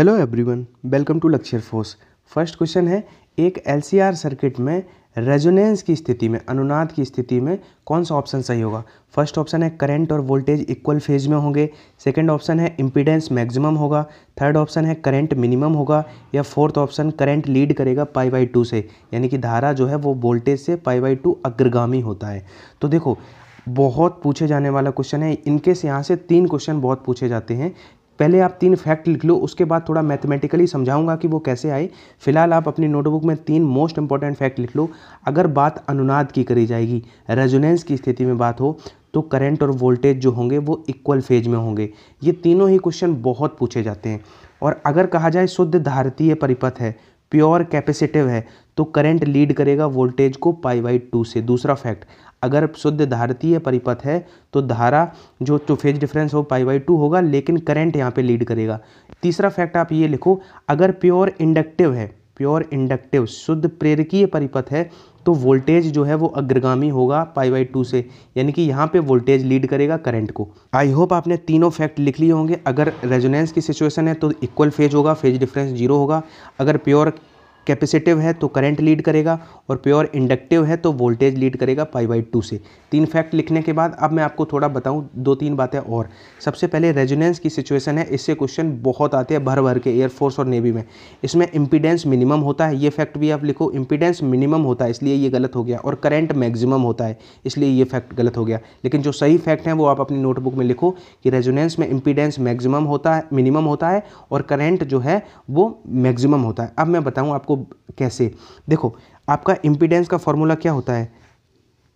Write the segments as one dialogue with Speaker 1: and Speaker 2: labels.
Speaker 1: hello everyone welcome to lecture force first question है एक LCR circuit में resonance की स्थिति में अनुनाद की स्थिति में कौन सा ऑप्शन सही होगा फर्स्ट ऑप्शन है करंट और वोल्टेज इक्वल फेज में होंगे सेकंड ऑप्शन है इम्पीडेंस मैक्सिमम होगा थर्ड ऑप्शन है करंट मिनिमम होगा या फोर्थ ऑप्शन करंट लीड करेगा पाई बाई टू से यानी कि धारा जो है वो वोल्टेज से पाई बाई टू अग्रगामी होता है तो देखो बहुत पूछे जाने वाला क्वेश्चन है इनके से यहाँ से तीन क्वेश्चन बहुत पूछे जाते हैं पहले आप तीन फैक्ट लिख लो उसके बाद थोड़ा मैथमेटिकली समझाऊंगा कि वो कैसे आए फिलहाल आप अपनी नोटबुक में तीन मोस्ट इंपॉर्टेंट फैक्ट लिख लो अगर बात अनुनाद की करी जाएगी रेजोनेंस की स्थिति में बात हो तो करंट और वोल्टेज जो होंगे वो इक्वल फेज में होंगे ये तीनों ही क्वेश्चन बहुत पूछे जाते हैं और अगर कहा जाए शुद्ध धारतीय परिपथ है प्योर कैपेसिटिव है तो करंट लीड करेगा वोल्टेज को पाई बाई टू से दूसरा फैक्ट अगर शुद्ध धारतीय परिपथ है तो धारा जो जो फेज डिफरेंस हो पाई बाई टू होगा लेकिन करंट यहाँ पे लीड करेगा तीसरा फैक्ट आप ये लिखो अगर प्योर इंडक्टिव है प्योर इंडक्टिव शुद्ध प्रेरकीय परिपथ है तो वोल्टेज जो है वो अग्रगामी होगा पाई बाई टू से यानी कि यहाँ पे वोल्टेज लीड करेगा करंट को आई होप आपने तीनों फैक्ट लिख लिए होंगे अगर रेजोनेंस की सिचुएशन है तो इक्वल फेज होगा फेज डिफरेंस जीरो होगा अगर प्योर कैपेसिटिव है तो करंट लीड करेगा और प्योर इंडक्टिव है तो वोल्टेज लीड करेगा पाई बाई टू से तीन फैक्ट लिखने के बाद अब मैं आपको थोड़ा बताऊँ दो तीन बातें और सबसे पहले रेजोनेंस की सिचुएशन है इससे क्वेश्चन बहुत आते हैं भर भर के एयरफोर्स और नेवी में इसमें इम्पीडेंस मिनिमम होता है ये फैक्ट भी आप लिखो इम्पीडेंस मिनिमम होता है इसलिए ये गलत हो गया और करेंट मैगजिमम होता है इसलिए ये फैक्ट गलत हो गया लेकिन जो सही फैक्ट है वो आप अपनी नोटबुक में लिखो कि रेजोनेंस में इम्पीडेंस मैगजिमम होता है मिनिमम होता है और करेंट जो है वो मैगजिमम होता है अब मैं बताऊँ आपको कैसे देखो आपका इम्पीडेंस का फॉर्मूला क्या होता है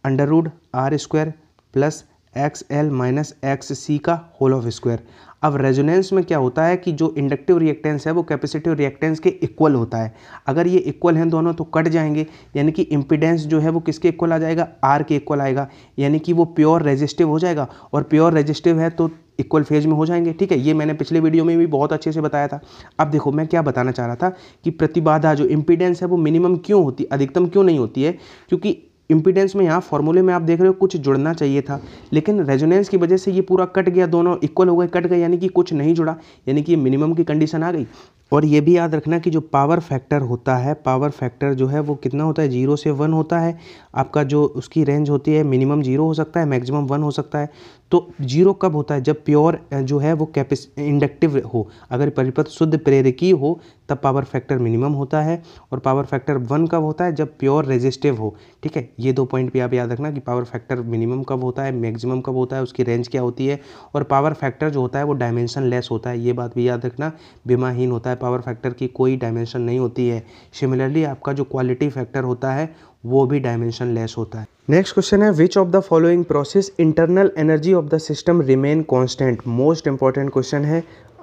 Speaker 1: under root R square plus X L minus X C का होल ऑफ स्क्वायर अब रेजोनेंस में क्या होता है कि जो इंडक्टिव रिएक्टेंस है वो कैपेसिटिव रिएक्टेंस के इक्वल होता है अगर ये इक्वल हैं दोनों तो कट जाएंगे यानी कि इम्पिडेंस जो है वो किसके इक्वल आ जाएगा आर के इक्वल आएगा यानी कि वो प्योर रेजिस्टिव हो जाएगा और प्योर रेजिस्टिव है तो इक्वल फेज में हो जाएंगे ठीक है ये मैंने पिछले वीडियो में भी बहुत अच्छे से बताया था अब देखो मैं क्या बताना चाह रहा था कि प्रतिबाधा जो इम्पीडेंस है वो मिनिमम क्यों होती अधिकतम क्यों नहीं होती है क्योंकि इम्पिडेंस में यहाँ फॉर्मूले में आप देख रहे हो कुछ जुड़ना चाहिए था लेकिन रेजोनेंस की वजह से ये पूरा कट गया दोनों इक्वल हो गए कट गए यानी कि कुछ नहीं जुड़ा यानी कि मिनिमम की कंडीशन आ गई और ये भी याद रखना कि जो पावर फैक्टर होता है पावर फैक्टर जो है वो कितना होता है जीरो से वन होता है आपका जो उसकी रेंज होती है मिनिमम जीरो हो सकता है मैक्सिमम वन हो सकता है तो जीरो कब होता है जब प्योर जो है वो कैपिस इंडक्टिव हो अगर परिपथ शुद्ध प्रेरकी हो तब पावर फैक्टर मिनिमम होता है और पावर फैक्टर वन कब होता है जब प्योर रेजिस्टिव हो ठीक है ये दो पॉइंट भी आप याद रखना कि पावर फैक्टर मिनिमम कब होता है मैक्सिमम कब होता है उसकी रेंज क्या होती है और पावर फैक्टर जो होता है वो डायमेंशन लेस होता है ये बात भी याद रखना बीमाहीन होता है पावर फैक्टर की कोई डायमेंशन नहीं होती है सिमिलरली आपका जो क्वालिटी फैक्टर होता है वो भी डायमेंशन लेस होता है नेक्स्ट क्वेश्चन है which of the following process internal energy of the system remain constant most important question है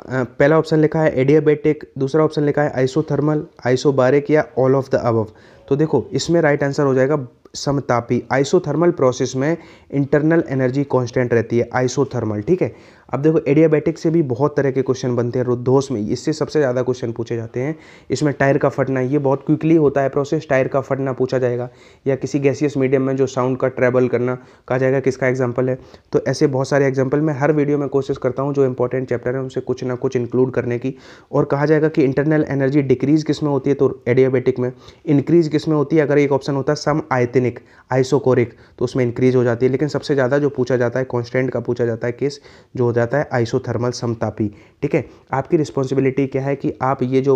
Speaker 1: पहला ऑप्शन लिखा है एडियाबेटिक दूसरा ऑप्शन लिखा है आइसोथर्मल आइसोबारिक या ऑल ऑफ द अबव तो देखो इसमें राइट आंसर हो जाएगा समतापी आइसोथर्मल प्रोसेस में इंटरनल एनर्जी कांस्टेंट रहती है आइसोथर्मल ठीक है अब देखो एडियाबैटिक से भी बहुत तरह के क्वेश्चन बनते हैं रुद्धोस में इससे सबसे ज़्यादा क्वेश्चन पूछे जाते हैं इसमें टायर का फटना ये बहुत क्विकली होता है प्रोसेस टायर का फटना पूछा जाएगा या किसी गैसियस मीडियम में जो साउंड का ट्रेवल करना कहा जाएगा किसका एग्जाम्पल है तो ऐसे बहुत सारे एग्जाम्पल मैं हर वीडियो में कोशिश करता हूँ जो इंपॉर्टेंट चैप्टर है उनसे कुछ ना कुछ इंक्लूड करने की और कहा जाएगा कि इंटरनल एनर्जी डिक्रीज़ किस में होती है तो एडियाबैटिक में इंक्रीज़ किस में होती है अगर एक ऑप्शन होता है सम आयतनिक आइसोकोरिक तो उसमें इंक्रीज़ हो जाती है लेकिन सबसे ज़्यादा जो पूछा जाता है कॉन्स्टेंट का पूछा जाता है केस जो होता है जाता है आइसोथर्मल समतापी ठीक है आपकी रिस्पॉन्सिबिलिटी क्या है कि आप ये जो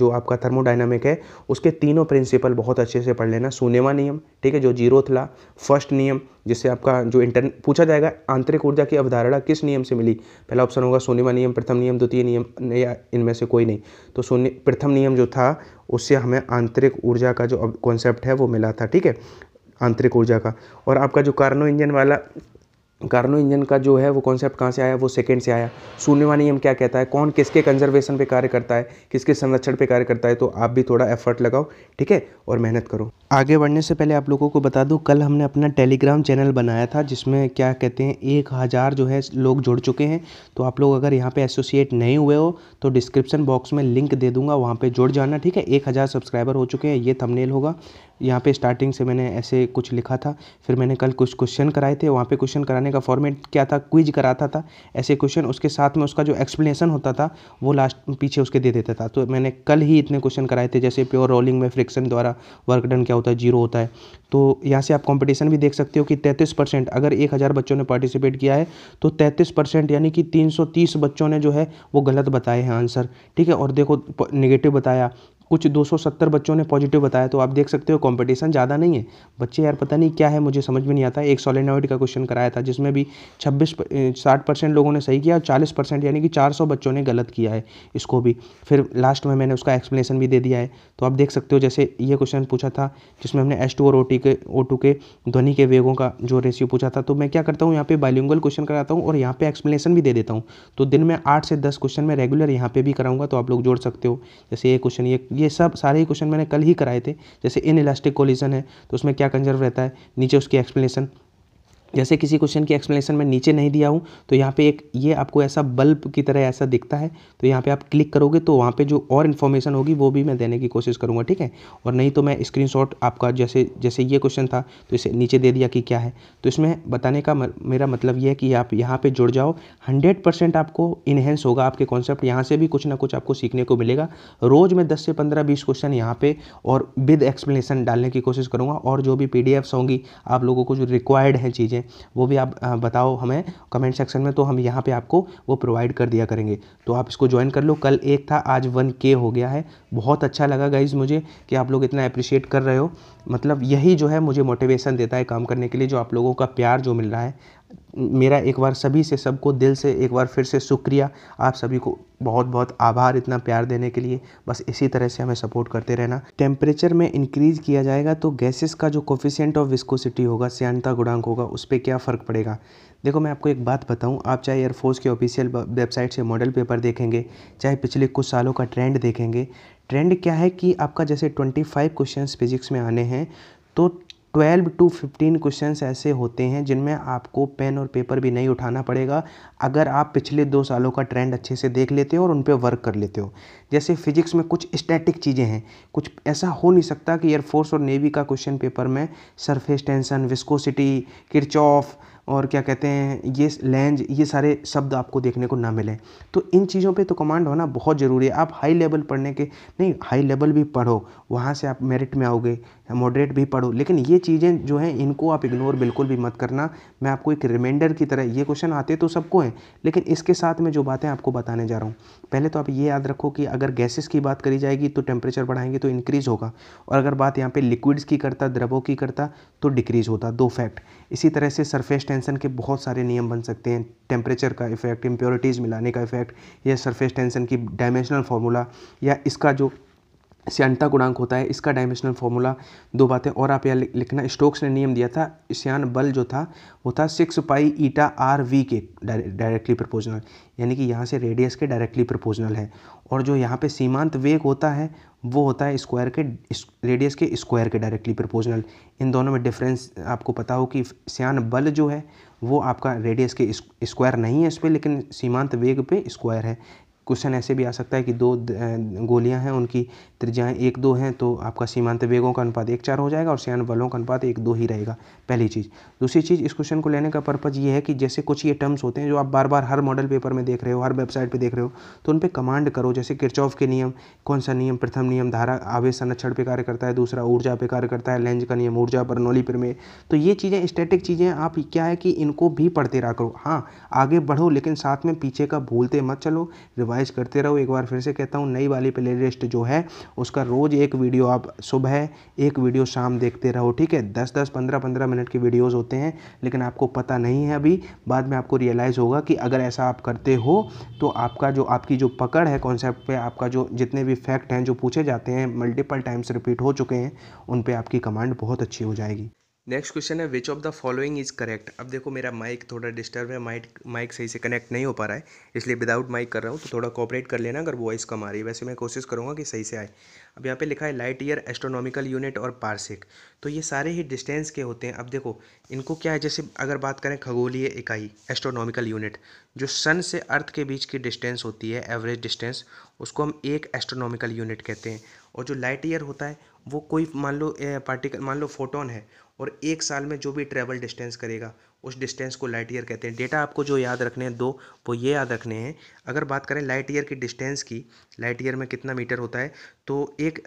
Speaker 1: जो आपका थर्मोडाइनमिक है उसके तीनों प्रिंसिपल बहुत अच्छे से पढ़ लेना सुनेवा नियम ठीक है जो जीरो थला फर्स्ट नियम जिससे आपका जो इंटर पूछा जाएगा आंतरिक ऊर्जा की अवधारणा किस नियम से मिली पहला ऑप्शन होगा सुनेवा नियम प्रथम नियम द्वितीय नियम या इनमें से कोई नहीं तो सोने प्रथम नियम जो था उससे हमें आंतरिक ऊर्जा का जो कॉन्सेप्ट है वो मिला था ठीक है आंतरिक ऊर्जा का और आपका जो कार्नो इंजन वाला कार्नो इंजन का जो है वो कॉन्सेप्ट कहाँ से आया वो सेकेंड से आया शून्यवान नियम क्या कहता है कौन किसके कंजर्वेशन पे कार्य करता है किसके संरक्षण पे कार्य करता है तो आप भी थोड़ा एफर्ट लगाओ ठीक है और मेहनत करो आगे बढ़ने से पहले आप लोगों को बता दूं कल हमने अपना टेलीग्राम चैनल बनाया था जिसमें क्या कहते हैं एक हज़ार जो है लोग जुड़ चुके हैं तो आप लोग अगर यहाँ पे एसोसिएट नहीं हुए हो तो डिस्क्रिप्शन बॉक्स में लिंक दे दूंगा वहाँ पे जुड़ जाना ठीक है एक हज़ार सब्सक्राइबर हो चुके हैं ये थमनेल होगा यहाँ पे स्टार्टिंग से मैंने ऐसे कुछ लिखा था फिर मैंने कल कुछ क्वेश्चन कराए थे वहाँ पे क्वेश्चन कराने का फॉर्मेट क्या था क्विज कराता था ऐसे क्वेश्चन उसके साथ में उसका जो एक्सप्लेनेशन होता था वो लास्ट पीछे उसके दे देता था तो मैंने कल ही इतने क्वेश्चन कराए थे जैसे प्योर रोलिंग में फ्रिक्शन द्वारा वर्क डन क्या होता है जीरो होता है तो यहाँ से आप कंपटीशन भी देख सकते हो कि 33 परसेंट अगर 1000 बच्चों ने पार्टिसिपेट किया है तो 33 परसेंट यानी कि 330 बच्चों ने जो है वो गलत बताए हैं आंसर ठीक है और देखो नेगेटिव बताया कुछ 270 बच्चों ने पॉजिटिव बताया तो आप देख सकते हो कंपटीशन ज़्यादा नहीं है बच्चे यार पता नहीं क्या है मुझे समझ में नहीं आता एक सॉलिनॉइड का क्वेश्चन कराया था जिसमें भी छब्बीस साठ परसेंट लोगों ने सही किया और चालीस परसेंट यानी कि चार सौ बच्चों ने गलत किया है इसको भी फिर लास्ट में मैंने उसका एक्सप्लेनेशन भी दे दिया है तो आप देख सकते हो जैसे ये क्वेश्चन पूछा था जिसमें हमने एस और ओ के ओ के ध्वनि के वेगों का जो रेशियो पूछा था तो मैं क्या करता हूँ यहाँ पे बायलिंगल क्वेश्चन कराता हूँ और यहाँ पर एक्सप्लेनेशन भी दे देता हूँ तो दिन में आठ से दस क्वेश्चन मैं रेगुलर यहाँ पर भी कराऊँगा तो आप लोग जोड़ सकते हो जैसे ये क्वेश्चन ये ये सब सारे ही क्वेश्चन मैंने कल ही कराए थे जैसे इन इलास्टिक कोलिजन है तो उसमें क्या कंजर्व रहता है नीचे उसकी एक्सप्लेनेशन जैसे किसी क्वेश्चन की एक्सप्लेनेशन मैं नीचे नहीं दिया हूँ तो यहाँ पे एक ये आपको ऐसा बल्ब की तरह ऐसा दिखता है तो यहाँ पे आप क्लिक करोगे तो वहाँ पे जो और इन्फॉर्मेशन होगी वो भी मैं देने की कोशिश करूँगा ठीक है और नहीं तो मैं स्क्रीनशॉट आपका जैसे जैसे ये क्वेश्चन था तो इसे नीचे दे दिया कि क्या है तो इसमें बताने का मेरा मतलब ये है कि आप यहाँ पर जुड़ जाओ हंड्रेड आपको इन्हेंस होगा आपके कॉन्सेप्ट यहाँ से भी कुछ ना कुछ आपको सीखने को मिलेगा रोज़ मैं दस से पंद्रह बीस क्वेश्चन यहाँ पर और विद एक्सप्लेनेशन डालने की कोशिश करूँगा और जो भी पी होंगी आप लोगों को जो रिक्वायर्ड हैं चीज़ें चाहिए वो भी आप बताओ हमें कमेंट सेक्शन में तो हम यहाँ पे आपको वो प्रोवाइड कर दिया करेंगे तो आप इसको ज्वाइन कर लो कल एक था आज वन के हो गया है बहुत अच्छा लगा गाइज मुझे कि आप लोग इतना अप्रिशिएट कर रहे हो मतलब यही जो है मुझे मोटिवेशन देता है काम करने के लिए जो आप लोगों का प्यार जो मिल रहा है मेरा एक बार सभी से सबको दिल से एक बार फिर से शुक्रिया आप सभी को बहुत बहुत आभार इतना प्यार देने के लिए बस इसी तरह से हमें सपोर्ट करते रहना टेम्परेचर में इंक्रीज किया जाएगा तो गैसेस का जो कोफिशियंट ऑफ विस्कोसिटी होगा सियांता गुणांक होगा उस पर क्या फ़र्क पड़ेगा देखो मैं आपको एक बात बताऊं आप चाहे एयरफोर्स के ऑफिशियल वेबसाइट से मॉडल पेपर देखेंगे चाहे पिछले कुछ सालों का ट्रेंड देखेंगे ट्रेंड क्या है कि आपका जैसे फाइव क्वेश्चन फिजिक्स में आने हैं तो ट्वेल्व टू फिफ्टीन क्वेश्चंस ऐसे होते हैं जिनमें आपको पेन और पेपर भी नहीं उठाना पड़ेगा अगर आप पिछले दो सालों का ट्रेंड अच्छे से देख लेते हो और उन पर वर्क कर लेते हो जैसे फिजिक्स में कुछ स्टैटिक चीज़ें हैं कुछ ऐसा हो नहीं सकता कि एयरफोर्स और नेवी का क्वेश्चन पेपर में सरफेस टेंशन विस्कोसिटी किरचॉफ और क्या कहते हैं ये लैंज ये सारे शब्द आपको देखने को ना मिले तो इन चीज़ों पे तो कमांड होना बहुत ज़रूरी है आप हाई लेवल पढ़ने के नहीं हाई लेवल भी पढ़ो वहाँ से आप मेरिट में आओगे मॉडरेट भी पढ़ो लेकिन ये चीज़ें जो हैं इनको आप इग्नोर बिल्कुल भी मत करना मैं आपको एक रिमाइंडर की तरह ये क्वेश्चन आते तो सबको हैं लेकिन इसके साथ में जो बातें आपको बताने जा रहा हूँ पहले तो आप ये याद रखो कि अगर गैसेस की बात करी जाएगी तो टेम्परेचर बढ़ाएंगे तो इंक्रीज़ होगा और अगर बात यहाँ पर लिक्विड्स की करता द्रवों की करता तो डिक्रीज़ होता दो फैक्ट इसी तरह से सरफेस टेंशन के बहुत सारे नियम बन सकते हैं टेम्परेचर का इफेक्ट इम्प्योरिटीज़ मिलाने का इफेक्ट या सरफेस टेंशन की डायमेंशनल फार्मूला या इसका जो श्यानता गुणांक होता है इसका डायमेंशनल फॉर्मूला दो बातें और आप यहाँ लिखना स्टोक्स ने नियम दिया था श्यान बल जो था वो था six pi eta R V के डायरेक्टली प्रपोजनल यानी कि यहाँ से रेडियस के डायरेक्टली प्रपोजनल है और जो यहाँ पे सीमांत वेग होता है वो होता है स्क्वायर के रेडियस के स्क्वायर के डायरेक्टली प्रपोजनल इन दोनों में डिफरेंस आपको पता हो कि श्यान बल जो है वो आपका रेडियस के स्क्वायर नहीं है इस पर लेकिन सीमांत वेग पे स्क्वायर है क्वेश्चन ऐसे भी आ सकता है कि दो गोलियां हैं उनकी त्रिज्याएँ एक दो हैं तो आपका सीमांत वेगों का अनुपात एक चार हो जाएगा और सीमांत बलों का अनुपात एक दो ही रहेगा पहली चीज़ दूसरी चीज़ इस क्वेश्चन को लेने का पर्पज़ ये है कि जैसे कुछ ये टर्म्स होते हैं जो आप बार बार हर मॉडल पेपर में देख रहे हो हर वेबसाइट पर देख रहे हो तो उन पर कमांड करो जैसे किरचौफ के नियम कौन सा नियम प्रथम नियम धारा आवेश संरक्षण पर कार्य करता है दूसरा ऊर्जा पर कार्य करता है लेंज का नियम ऊर्जा पर पर में तो ये चीज़ें स्टेटिक चीज़ें आप क्या है कि इनको भी पढ़ते रहा करो हाँ आगे बढ़ो लेकिन साथ में पीछे का भूलते मत चलो रिवाइज करते रहो एक बार फिर से कहता हूँ नई वाली प्ले लिस्ट जो है उसका रोज़ एक वीडियो आप सुबह एक वीडियो शाम देखते रहो ठीक है दस दस पंद्रह पंद्रह मिनट की वीडियोज़ होते हैं लेकिन आपको पता नहीं है अभी बाद में आपको रियलाइज़ होगा कि अगर ऐसा आप करते हो तो आपका जो आपकी जो पकड़ है कॉन्सेप्ट पे आपका जो जितने भी फैक्ट हैं जो पूछे जाते हैं मल्टीपल टाइम्स रिपीट हो चुके हैं उन पर आपकी कमांड बहुत अच्छी हो जाएगी नेक्स्ट क्वेश्चन है which of the following is correct अब देखो मेरा माइक थोड़ा डिस्टर्ब है माइक माइक सही से कनेक्ट नहीं हो पा रहा है इसलिए विदाउट माइक कर रहा हूँ तो थोड़ा कॉपरेट कर लेना अगर वॉइस कम आ रही है वैसे मैं कोशिश करूँगा कि सही से आए अब यहाँ पे लिखा है लाइट ईयर एस्ट्रोनॉमिकल यूनिट और पार्सिक तो ये सारे ही डिस्टेंस के होते हैं अब देखो इनको क्या है जैसे अगर बात करें खगोलीय इकाई एस्ट्रोनॉमिकल यूनिट जो सन से अर्थ के बीच की डिस्टेंस होती है एवरेज डिस्टेंस उसको हम एक एस्ट्रोनॉमिकल यूनिट कहते हैं और जो लाइट ईयर होता है वो कोई मान लो पार्टिकल मान लो फोटोन है और एक साल में जो भी ट्रेवल डिस्टेंस करेगा उस डिस्टेंस को लाइट ईयर कहते हैं डेटा आपको जो याद रखने हैं दो वो ये याद रखने हैं अगर बात करें लाइट ईयर की डिस्टेंस की लाइट ईयर में कितना मीटर होता है तो एक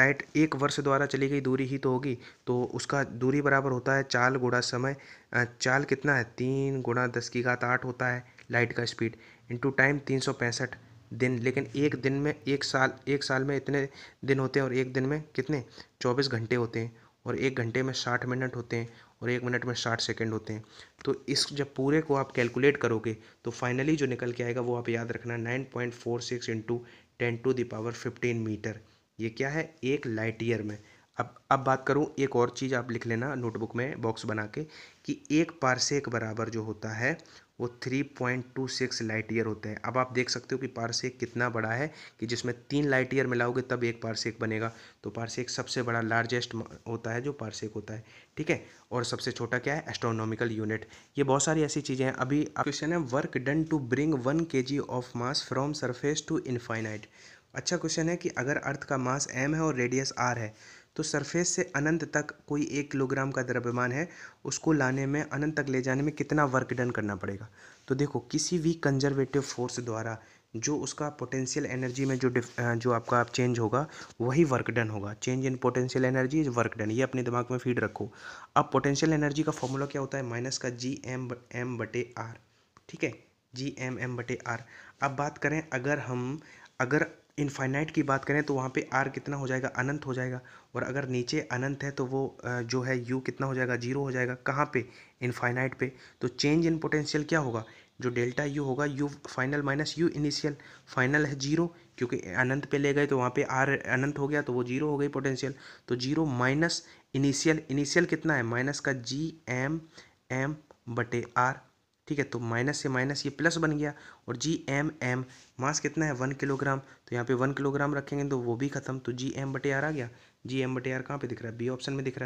Speaker 1: लाइट एक वर्ष द्वारा चली गई दूरी ही तो होगी तो उसका दूरी बराबर होता है चाल गुणा समय चाल कितना है तीन गुणा दस की घात आठ होता है लाइट का स्पीड इंटू टाइम तीन सौ पैंसठ दिन लेकिन एक दिन में एक साल एक साल में इतने दिन होते हैं और एक दिन में कितने चौबीस घंटे होते हैं और एक घंटे में साठ मिनट होते हैं और एक मिनट में साठ सेकेंड होते हैं तो इस जब पूरे को आप कैलकुलेट करोगे तो फाइनली जो निकल के आएगा वो आप याद रखना nine point four six into ten to the power fifteen metre ये क्या है एक लाइट ईयर में अब अब बात करूँ एक और चीज़ आप लिख लेना नोटबुक में बॉक्स बना के कि एक पारसेक बराबर जो होता है वो three point two six light year होते हैं अब आप देख सकते हो कि पार्सेक कितना बड़ा है कि जिसमें तीन लाइट ईयर मिलाओगे तब एक पारसेक बनेगा तो पारसेक सबसे बड़ा लार्जेस्ट होता है जो पार्सेक होता है ठीक है और सबसे छोटा क्या है एस्ट्रोनॉमिकल यूनिट ये बहुत सारी ऐसी चीज़ें हैं अभी क्वेश्चन है work done to bring one K G of mass from surface to infinite अच्छा क्वेश्चन है कि अगर अर्थ का मास एम है और रेडियस आर है तो सरफेस से अनंत तक कोई एक किलोग्राम का द्रव्यमान है उसको लाने में अनंत तक ले जाने में कितना वर्क डन करना पड़ेगा तो देखो किसी भी कंजर्वेटिव फोर्स द्वारा जो उसका पोटेंशियल एनर्जी में जो जो आपका आप चेंज होगा वही वर्क डन होगा change in potential energy is work done ये अपने दिमाग में फीड रखो अब पोटेंशियल एनर्जी का फॉर्मूला क्या होता है माइनस का जी एम एम बटे आर ठीक है जी एम एम बटे आर अब बात करें अगर हम अगर इनफाइनाइट की बात करें तो वहाँ पे आर कितना हो जाएगा अनंत हो जाएगा और अगर नीचे अनंत है तो वो जो है यू कितना हो जाएगा जीरो हो जाएगा कहाँ पे इनफाइनाइट पे तो चेंज इन पोटेंशियल क्या होगा जो डेल्टा यू होगा U final minus U initial final है जीरो क्योंकि अनंत पे ले गए तो वहाँ पे आर अनंत हो गया तो वो जीरो हो गई पोटेंशियल तो जीरो माइनस इनिशियल इनिशियल कितना है माइनस का जी एम एम बटे आर ठीक है तो माइनस से माइनस ये प्लस बन गया और जी एम एम मास कितना है वन किलोग्राम तो यहाँ पे वन किलोग्राम रखेंगे तो वो भी खत्म तो जी एम बटे आर आ गया जी एम बटे आर कहाँ पे दिख रहा है बी ऑप्शन में दिख रहा है